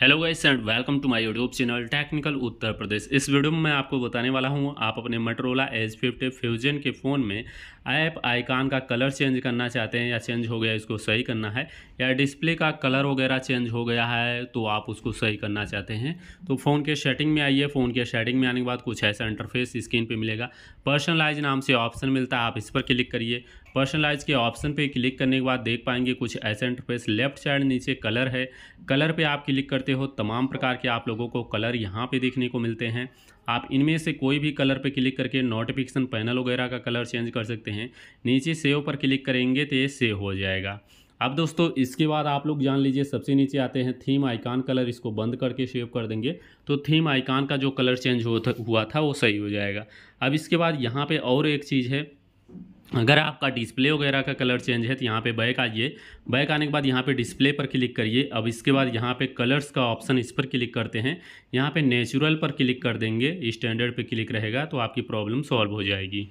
hello guys and welcome to my YouTube channel technical Uttar Pradesh इस video में मैं आपको बताने वाला हूं आप अपने मटरोला एज फिफ्टी फ्यूजन के फ़ोन में ऐप आइकान का कलर चेंज करना चाहते हैं या चेंज हो गया इसको सही करना है या डिस्प्ले का कलर वगैरह चेंज हो गया है तो आप उसको सही करना चाहते हैं तो फ़ोन के सेटिंग में आइए फ़ोन के सेटिंग में आने के बाद कुछ ऐसा इंटरफेस स्क्रीन पर मिलेगा पर्सनलाइज नाम से ऑप्शन मिलता है आप इस पर क्लिक करिए पर्सनलाइज के ऑप्शन पे क्लिक करने के बाद देख पाएंगे कुछ ऐसे इंटरफेस लेफ्ट साइड नीचे कलर है कलर पे आप क्लिक करते हो तमाम प्रकार के आप लोगों को कलर यहाँ पे देखने को मिलते हैं आप इनमें से कोई भी कलर पे क्लिक करके नोटिफिकेशन पैनल वगैरह का कलर चेंज कर सकते हैं नीचे सेव पर क्लिक करेंगे तो ये सेव हो जाएगा अब दोस्तों इसके बाद आप लोग जान लीजिए सबसे नीचे आते हैं थीम आइकान कलर इसको बंद करके सेव कर देंगे तो थीम आइकान का जो कलर चेंज हुआ था वो सही हो जाएगा अब इसके बाद यहाँ पे और एक चीज़ है अगर आपका डिस्प्ले वगैरह का कलर चेंज है तो यहाँ पे बैक आइए बैक आने के बाद यहाँ पे डिस्प्ले पर क्लिक करिए अब इसके बाद यहाँ पे कलर्स का ऑप्शन इस पर क्लिक करते हैं यहाँ पे नेचुरल पर क्लिक कर देंगे स्टैंडर्ड पे क्लिक रहेगा तो आपकी प्रॉब्लम सॉल्व हो जाएगी